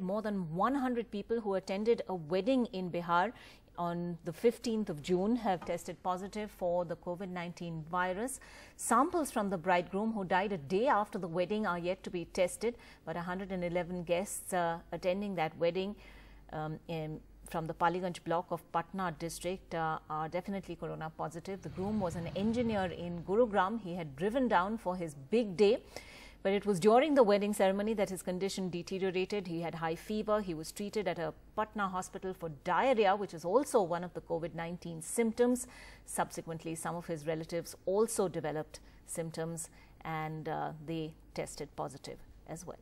more than 100 people who attended a wedding in Bihar on the 15th of June have tested positive for the COVID-19 virus. Samples from the bridegroom who died a day after the wedding are yet to be tested, but 111 guests uh, attending that wedding um, in, from the Paliganj block of Patna district uh, are definitely corona positive. The groom was an engineer in Gurugram. He had driven down for his big day. But it was during the wedding ceremony that his condition deteriorated. He had high fever. He was treated at a Patna hospital for diarrhea, which is also one of the COVID 19 symptoms. Subsequently, some of his relatives also developed symptoms and uh, they tested positive as well.